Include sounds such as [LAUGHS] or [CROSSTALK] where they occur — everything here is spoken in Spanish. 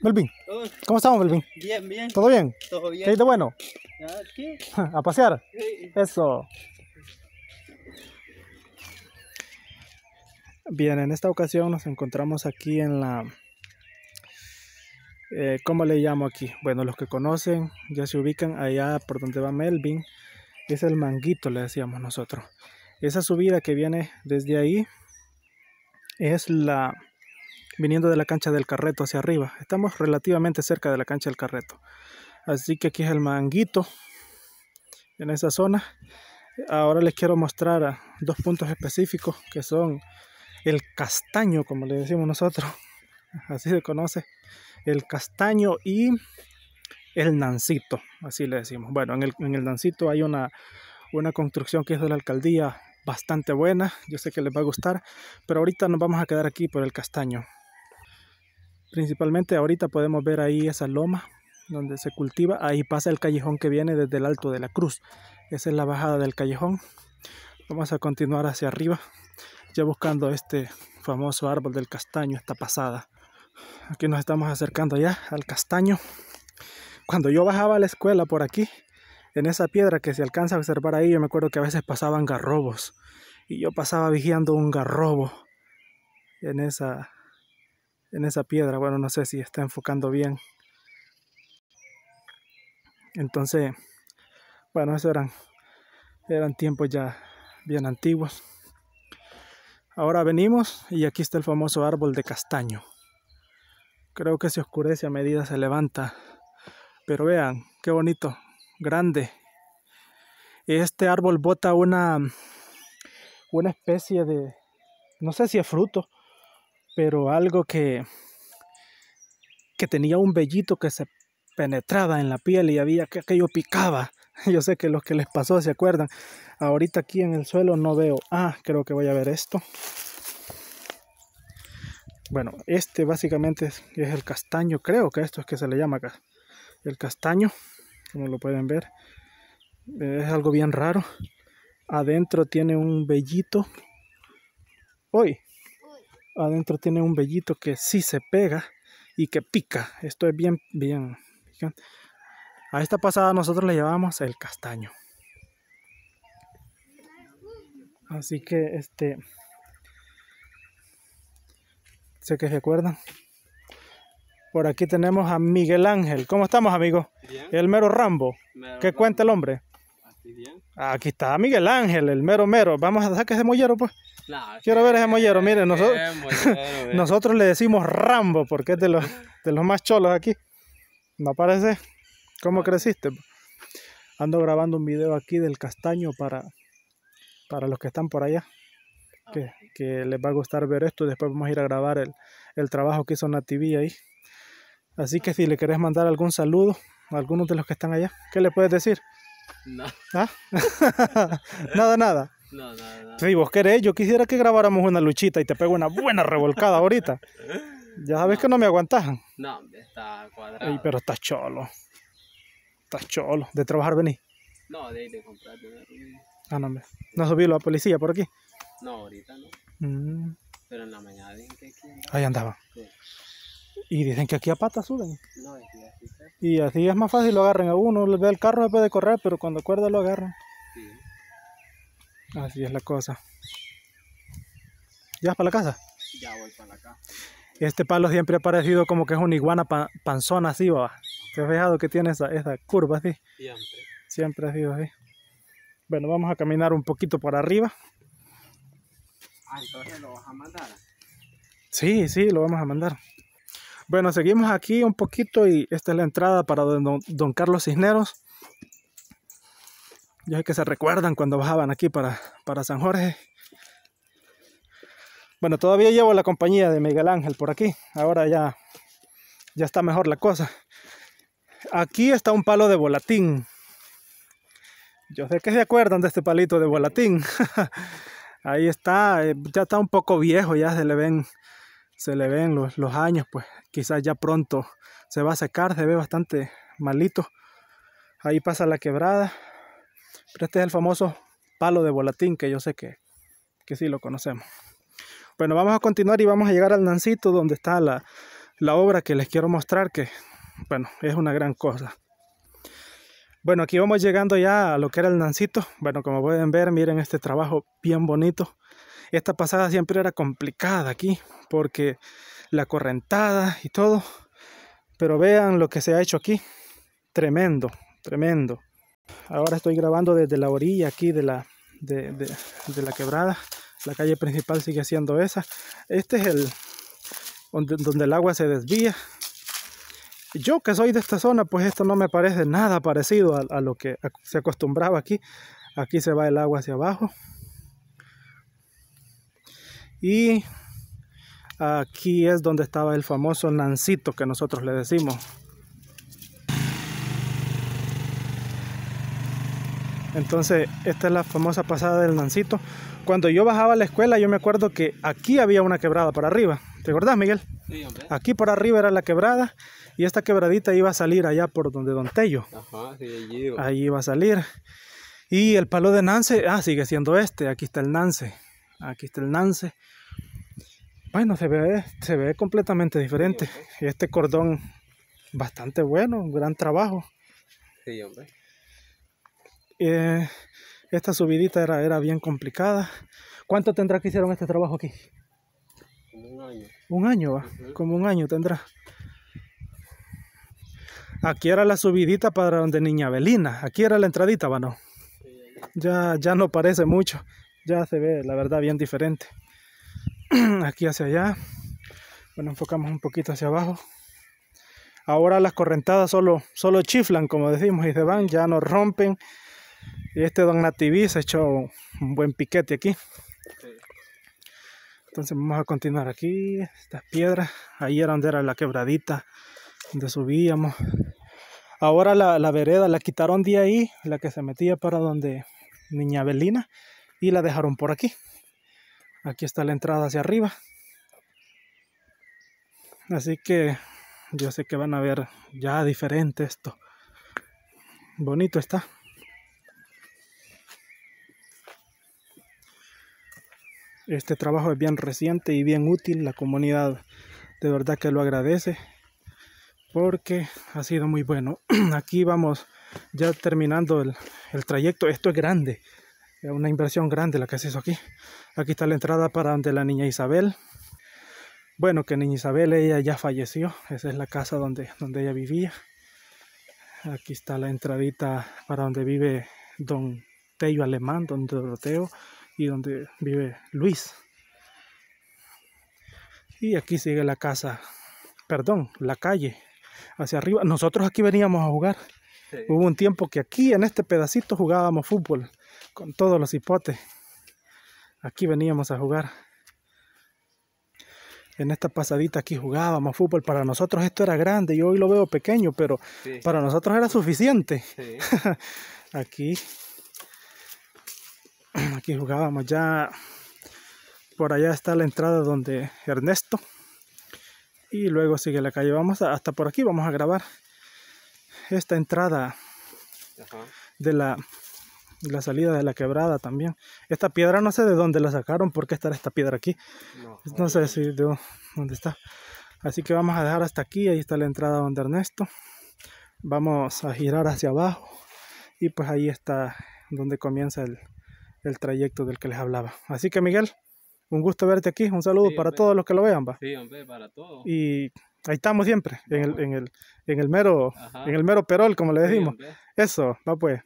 Melvin. ¿Cómo estamos, Melvin? Bien, bien. ¿Todo bien? Todo bien. ¿Qué bueno? [LAUGHS] ¿A pasear? Sí. Eso. Bien, en esta ocasión nos encontramos aquí en la... Eh, ¿Cómo le llamo aquí? Bueno, los que conocen ya se ubican allá por donde va Melvin. Es el manguito, le decíamos nosotros. Esa subida que viene desde ahí es la viniendo de la cancha del Carreto hacia arriba. Estamos relativamente cerca de la cancha del Carreto. Así que aquí es el manguito en esa zona. Ahora les quiero mostrar dos puntos específicos que son el castaño, como le decimos nosotros, [LAUGHS] así se conoce, el castaño y el nancito, así le decimos. Bueno, en el, nancito hay una, una construcción que es de la alcaldía bastante buena, yo sé que les va a gustar, pero ahorita nos vamos a quedar aquí por el castaño. Principalmente ahorita podemos ver ahí esa loma donde se cultiva. Ahí pasa el callejón que viene desde el alto de la cruz. Esa es la bajada del callejón. Vamos a continuar hacia arriba, ya buscando este famoso árbol del castaño, esta pasada. Aquí nos estamos acercando ya al castaño. Cuando yo bajaba a la escuela por aquí, en esa piedra que se alcanza a observar ahí, yo me acuerdo que a veces pasaban garrobos. Y yo pasaba vigiando un garrobo en esa en esa piedra. Bueno, no sé si está enfocando bien. Entonces, bueno, esos eran, eran tiempos ya bien antiguos. Ahora venimos y aquí está el famoso árbol de castaño. Creo que se oscurece a medida se levanta. Pero vean, qué bonito, grande. Este árbol bota una, una especie de, no sé si es fruto, pero algo que, que tenía un vellito que se penetraba en la piel y había que aquello picaba. [LAUGHS] Yo sé que los que les pasó se acuerdan. Ahorita aquí en el suelo no veo. Ah, creo que voy a ver esto. Bueno, este básicamente es, el castaño. Creo que esto es que se le llama acá. El castaño, como lo pueden ver. Es algo bien raro. Adentro tiene un vellito. Uy adentro tiene un vellito que sí se pega y que pica. Esto es bien, bien A esta pasada nosotros le llevamos el castaño. Así que este. Sé que se acuerdan. Por aquí tenemos a Miguel Ángel. ¿Cómo estamos, amigo? El mero Rambo. ¿Qué cuenta el hombre? Aquí está Miguel Ángel, el mero mero. Vamos a sacar ese mollero, pues. Quiero ver ese mollero. Miren, nosotros, [LAUGHS] nosotros le decimos Rambo porque es de los, más cholos aquí. ¿No parece? ¿Cómo creciste? Ando grabando un video aquí del castaño para, para los que están por allá. Que, les va a gustar ver esto. Después vamos a ir a grabar el, trabajo que hizo TV ahí. Así que si le querés mandar algún saludo a algunos de los que están allá, ¿qué le puedes decir? No. ¿Ah? [LAUGHS] nada, nada. No, nada, nada. Si vos querés, yo quisiera que grabáramos una luchita y te pego una buena revolcada ahorita. Ya sabes que no me aguantas. No, está cuadrado. pero estás cholo. Estás cholo. ¿De trabajar venís? No, de ir de comprar. De... Ah, no, hombre. ¿No subió la policía por aquí? No, ahorita no. Mm. Pero en la mañana dicen que aquí... Ahí andaba. Y dicen que aquí a patas suben. No, es y así es más fácil lo agarren a uno. le Ve el carro, se puede correr, pero cuando acuerda lo agarran. Así es la cosa. ¿Ya vas para la casa? Ya voy para la casa. Este palo siempre ha parecido como que es una iguana panzona así, va. ¿Te has fijado que tiene esa, esa curva así? Siempre. Siempre ha sido así. Bueno, vamos a caminar un poquito por arriba. Ah, entonces lo vas a mandar. Sí, sí, lo vamos a mandar. Bueno, seguimos aquí un poquito y esta es la entrada para don, Carlos Cisneros. Yo sé que se recuerdan cuando bajaban aquí para, para San Jorge. Bueno, todavía llevo la compañía de Miguel Ángel por aquí. Ahora ya, ya está mejor la cosa. Aquí está un palo de volatín. Yo sé que se acuerdan de este palito de volatín. [LAUGHS] Ahí está, eh, ya está un poco viejo, ya se le ven se le ven los, los años, pues quizás ya pronto se va a secar, se ve bastante malito. Ahí pasa la quebrada. Pero este es el famoso palo de volatín que yo sé que, que sí lo conocemos. Bueno, vamos a continuar y vamos a llegar al Nancito donde está la, la obra que les quiero mostrar que, bueno, es una gran cosa. Bueno, aquí vamos llegando ya a lo que era el Nancito. Bueno, como pueden ver, miren este trabajo bien bonito. Esta pasada siempre era complicada aquí porque la correntada y todo. Pero vean lo que se ha hecho aquí. Tremendo, tremendo. Ahora estoy grabando desde la orilla aquí de la, de, la quebrada. La calle principal sigue siendo esa. Este es el donde, el agua se desvía. Yo que soy de esta zona, pues esto no me parece nada parecido a, a lo que se acostumbraba aquí. Aquí se va el agua hacia abajo. Y Aquí es donde estaba el famoso Nancito que nosotros le decimos. Entonces, esta es la famosa pasada del Nancito. Cuando yo bajaba a la escuela, yo me acuerdo que aquí había una quebrada para arriba. ¿Te acordás, Miguel? Aquí por arriba era la quebrada y esta quebradita iba a salir allá por donde Don Tello. Ajá, sí, allí iba. iba a salir. Y el palo de Nance, ah, sigue siendo este. Aquí está el Nance. Aquí está el Nance. Bueno, se ve, se ve completamente diferente. este cordón, bastante bueno, un gran trabajo. Sí, hombre. Eh, esta subidita era, era bien complicada. ¿Cuánto tendrá que hicieron este trabajo aquí? un año. Un año, va. Como un año tendrá. Aquí era la subidita para donde Niña Belina. Aquí era la entradita, va, ¿no? ya, ya no parece mucho. Ya se ve, la verdad, bien diferente. [CLEARS THROAT] aquí hacia allá. Bueno, enfocamos un poquito hacia abajo. Ahora las correntadas solo, solo chiflan, como decimos, y se van, ya no rompen. Y este don Nativí se hecho un buen piquete aquí. Entonces vamos a continuar aquí, estas piedras. Ahí era donde era la quebradita, donde subíamos. Ahora la, la vereda la quitaron de ahí, la que se metía para donde Niña Belina, y la dejaron por aquí. Aquí está la entrada hacia arriba. Así que yo sé que van a ver ya diferente esto. Bonito está. Este trabajo es bien reciente y bien útil. La comunidad de verdad que lo agradece porque ha sido muy bueno. [CLEARS THROAT] Aquí vamos ya terminando el, el trayecto. Esto es grande una inversión grande la que se hizo aquí. Aquí está la entrada para donde la niña Isabel. Bueno, que niña Isabel, ella ya falleció. Esa es la casa donde, donde ella vivía. Aquí está la entradita para donde vive don Tello Alemán, don Doroteo y donde vive Luis. Y aquí sigue la casa, perdón, la calle hacia arriba. Nosotros aquí veníamos a jugar. Hubo un tiempo que aquí en este pedacito jugábamos fútbol con todos los hipotes. Aquí veníamos a jugar. En esta pasadita aquí jugábamos fútbol. Para nosotros esto era grande. Yo hoy lo veo pequeño, pero para nosotros era suficiente. [LAUGHS] aquí. [CLEARS THROAT] Aquí jugábamos ya. Por allá está la entrada donde Ernesto. Y luego sigue la calle. Vamos hasta por aquí. Vamos a grabar esta entrada de la la salida de la quebrada también. Esta piedra no sé de dónde la sacaron, por qué estará esta piedra aquí. Pues no, sé si de dónde está. Así que vamos a dejar hasta aquí, ahí está la entrada donde Ernesto. Vamos a girar hacia abajo y pues ahí está donde comienza el, trayecto del que les hablaba. Así que Miguel, un gusto verte aquí, un saludo para todos los que lo vean, va. Sí, para todos. Y ahí estamos siempre, en el, en el, mero, en el mero perol, como le decimos. Eso, va pues.